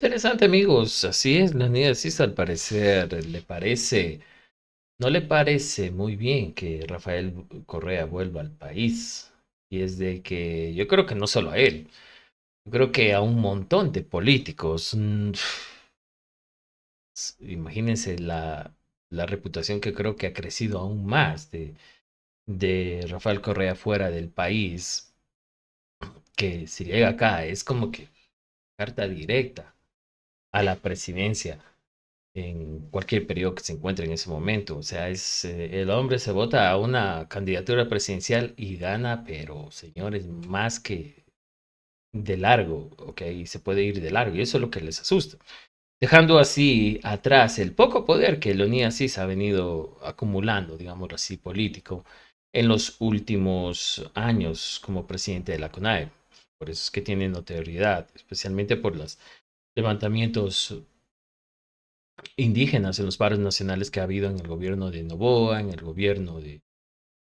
Interesante, amigos. Así es, la niña. Sí, al parecer le parece, no le parece muy bien que Rafael Correa vuelva al país. Y es de que yo creo que no solo a él, yo creo que a un montón de políticos. Mm, imagínense la, la reputación que creo que ha crecido aún más de, de Rafael Correa fuera del país. Que si llega acá es como que carta directa a la presidencia en cualquier periodo que se encuentre en ese momento. O sea, es, eh, el hombre se vota a una candidatura presidencial y gana, pero señores, más que de largo, ¿ok? Se puede ir de largo y eso es lo que les asusta. Dejando así atrás el poco poder que Leonidas ha venido acumulando, digamos así, político en los últimos años como presidente de la CONAE. Por eso es que tiene notoriedad, especialmente por las levantamientos indígenas en los paros nacionales que ha habido en el gobierno de Novoa, en el gobierno de,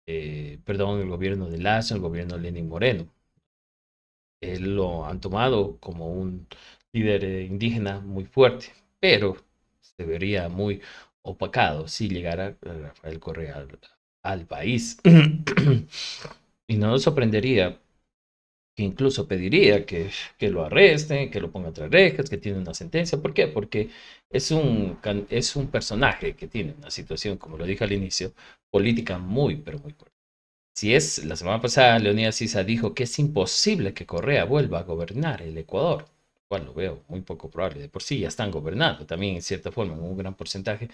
eh, perdón, el gobierno de Lazo, el gobierno de Lenin Moreno. Él lo han tomado como un líder eh, indígena muy fuerte, pero se vería muy opacado si llegara Rafael Correa al, al país. y no nos sorprendería incluso pediría que, lo arresten, que lo pongan tras rejas, que tiene una sentencia. ¿Por qué? Porque es un, es un personaje que tiene una situación, como lo dije al inicio, política muy, pero muy Si es, la semana pasada Leonidas Sisa dijo que es imposible que Correa vuelva a gobernar el Ecuador, cual lo veo muy poco probable. De por sí ya están gobernando también en cierta forma, en un gran porcentaje.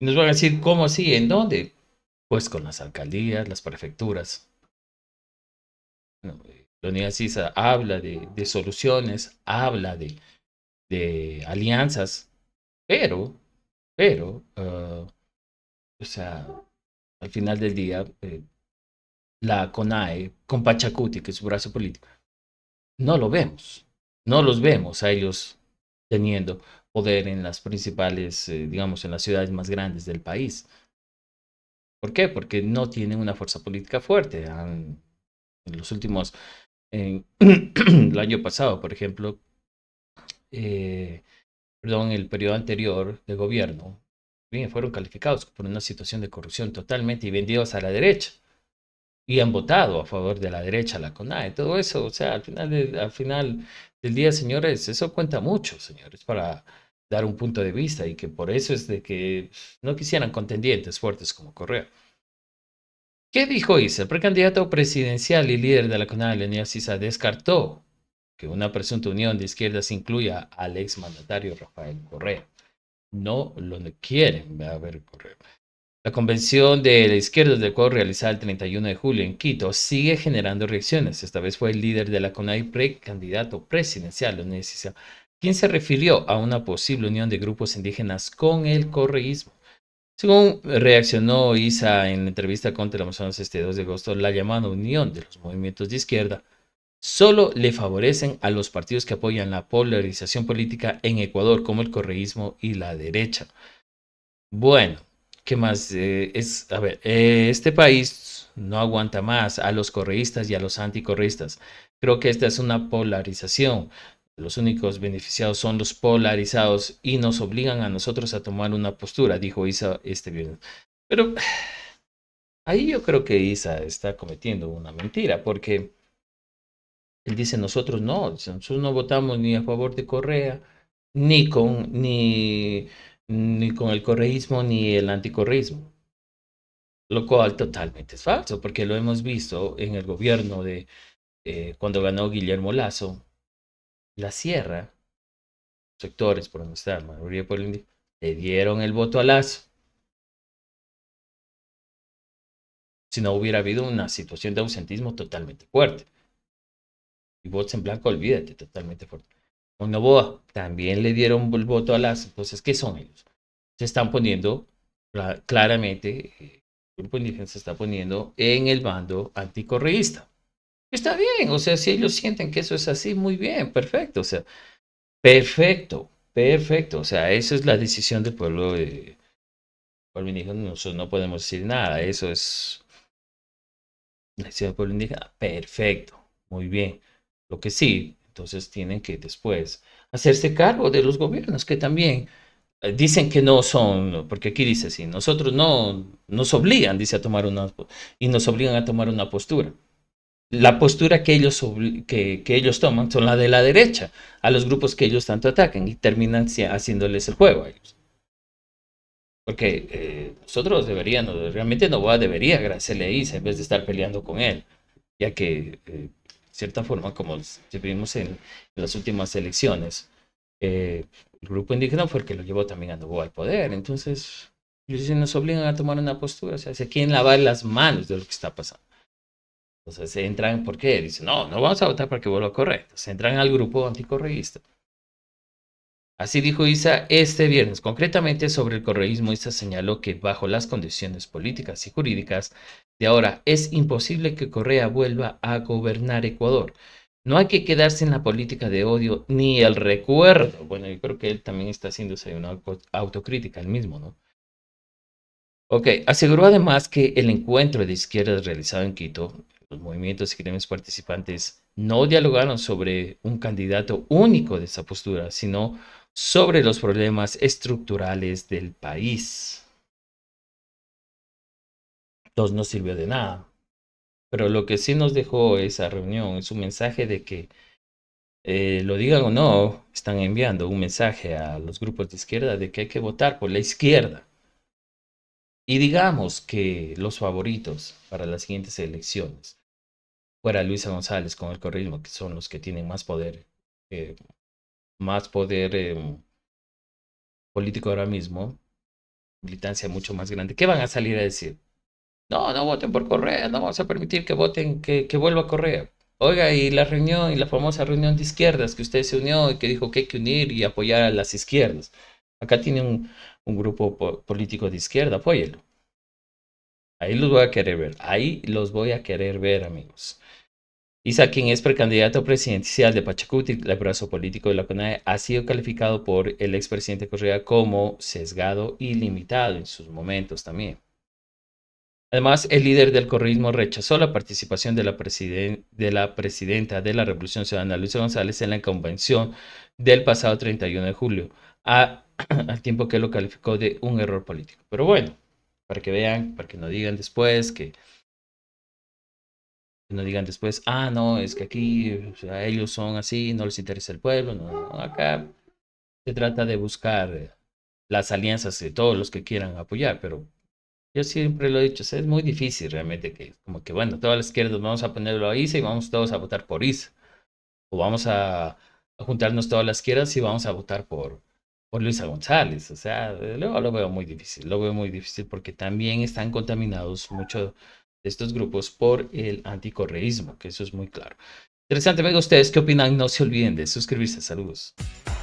Nos van a decir cómo así, en dónde. Pues con las alcaldías, las prefecturas. Eh, la unidad habla de, soluciones, habla de, alianzas, pero, pero, ah, o sea, al final del día, eh, la CONAE, con Pachacuti, que es su brazo político, no lo vemos, no los vemos a ellos teniendo poder en las principales, eh, digamos, en las ciudades más grandes del país. ¿Por qué? Porque no tienen una fuerza política fuerte. en los últimos en el año pasado, por ejemplo, eh, perdón, el periodo anterior de gobierno, fueron calificados por una situación de corrupción totalmente y vendidos a la derecha. Y han votado a favor de la derecha, la CONAE, todo eso. O sea, al final, al final del día, señores, eso cuenta mucho, señores, para dar un punto de vista y que por eso es de que no quisieran contendientes fuertes como Correa. ¿Qué dijo Isa? El precandidato presidencial y líder de la CONAI, Leonel sisa descartó que una presunta unión de izquierdas incluya al exmandatario Rafael Correa. No lo quieren Correa. La convención de la izquierda del Ecuador realizada el 31 de julio en Quito sigue generando reacciones. Esta vez fue el líder de la CONAI precandidato presidencial, Leonel quien se refirió a una posible unión de grupos indígenas con el correísmo. Según reaccionó Isa en la entrevista con Teleamazonas este 2 de agosto, la llamada unión de los movimientos de izquierda solo le favorecen a los partidos que apoyan la polarización política en Ecuador, como el correísmo y la derecha. Bueno, ¿qué más? Eh, es, a ver, eh, este país no aguanta más a los correístas y a los anticorreístas. Creo que esta es una polarización. Los únicos beneficiados son los polarizados y nos obligan a nosotros a tomar una postura, dijo Isa este viernes. Pero ahí yo creo que Isa está cometiendo una mentira, porque él dice, nosotros no, nosotros no votamos ni a favor de Correa, ni con, ni, con el correísmo, ni el anticorreísmo. Lo cual totalmente es falso, porque lo hemos visto en el gobierno de eh, cuando ganó Guillermo Lazo, la sierra, sectores por donde está la mayoría por el indio, le dieron el voto a las, Si no hubiera habido una situación de ausentismo totalmente fuerte. Y votos en blanco, olvídate, totalmente fuerte. Con Novoa también le dieron el voto a las pues Entonces, ¿qué son ellos? Se están poniendo claramente, el grupo indígena se está poniendo en el bando anticorreísta. Está bien, o sea, si ellos sienten que eso es así, muy bien, perfecto, o sea, perfecto, perfecto, o sea, esa es la decisión del pueblo. nosotros no podemos decir nada, eso es la decisión del pueblo indígena, perfecto, muy bien. Lo que sí, entonces tienen que después hacerse cargo de los gobiernos que también eh, dicen que no son, porque aquí dice así, nosotros no nos obligan, dice a tomar una, y nos obligan a tomar una postura la postura que ellos, que, que ellos toman son la de la derecha, a los grupos que ellos tanto atacan y terminan haciéndoles el juego a ellos. Porque eh, nosotros deberíamos, realmente Novoa debería gracias a Isa en vez de estar peleando con él, ya que, de eh, cierta forma, como vimos en, las últimas elecciones, eh, el grupo indígena fue el que lo llevó también a Novoa al poder. Entonces, ellos nos obligan a tomar una postura, o sea, se quieren lavar las manos de lo que está pasando. Entonces entran, ¿por qué? Dicen, no, no vamos a votar para que vuelva a correr. Entonces entran al grupo anticorreísta. Así dijo Isa este viernes. Concretamente sobre el correísmo, Isa señaló que bajo las condiciones políticas y jurídicas de ahora es imposible que Correa vuelva a gobernar Ecuador. No hay que quedarse en la política de odio ni el recuerdo. Bueno, yo creo que él también está haciéndose una autocrítica, él mismo, ¿no? Ok, aseguró además que el encuentro de izquierdas realizado en Quito los movimientos y gremios participantes no dialogaron sobre un candidato único de esa postura, sino sobre los problemas estructurales del país. Entonces no sirvió de nada. Pero lo que sí nos dejó esa reunión es un mensaje de que, eh, lo digan o no, están enviando un mensaje a los grupos de izquierda de que hay que votar por la izquierda. Y digamos que los favoritos para las siguientes elecciones, fuera Luisa González con el corrismo, que son los que tienen más poder, eh, más poder em, político ahora mismo, militancia mucho más grande, ¿qué van a salir a decir? No, no voten por Correa, no vamos a permitir que voten, que, que vuelva Correa. Oiga, y la reunión, y la famosa reunión de izquierdas que usted se unió y que dijo que hay que unir y apoyar a las izquierdas. Acá tiene un, un grupo político de izquierda, apóyelo. Ahí los voy a querer ver, ahí los voy a querer ver, amigos. Isa, quien es precandidato presidencial de Pachacuti, el brazo político de la CONAE, ha sido calificado por el expresidente Correa como sesgado y limitado en sus momentos también. Además, el líder del correísmo rechazó la participación de la, de la presidenta de la Revolución Ciudadana, Luisa González, en la convención del pasado 31 de julio, a al tiempo que lo calificó de un error político. Pero bueno, para que vean, para que no digan después que, no digan después, ah, no, es que aquí ellos son así, no les interesa el pueblo, no, acá se trata de buscar eh, las alianzas de todos los que quieran apoyar, pero yo siempre lo he dicho, es muy difícil realmente que, como que, bueno, todas las izquierdas vamos a ponerlo a ISA y vamos todos a votar por ISA, o vamos a juntarnos todas las izquierdas y vamos a votar por, Luisa González. O sea, luego lo veo muy difícil, lo veo muy difícil porque también están contaminados muchos de estos grupos por el anticorreísmo, que eso es muy claro. Interesante, venga ustedes qué opinan. No se olviden de suscribirse. Saludos.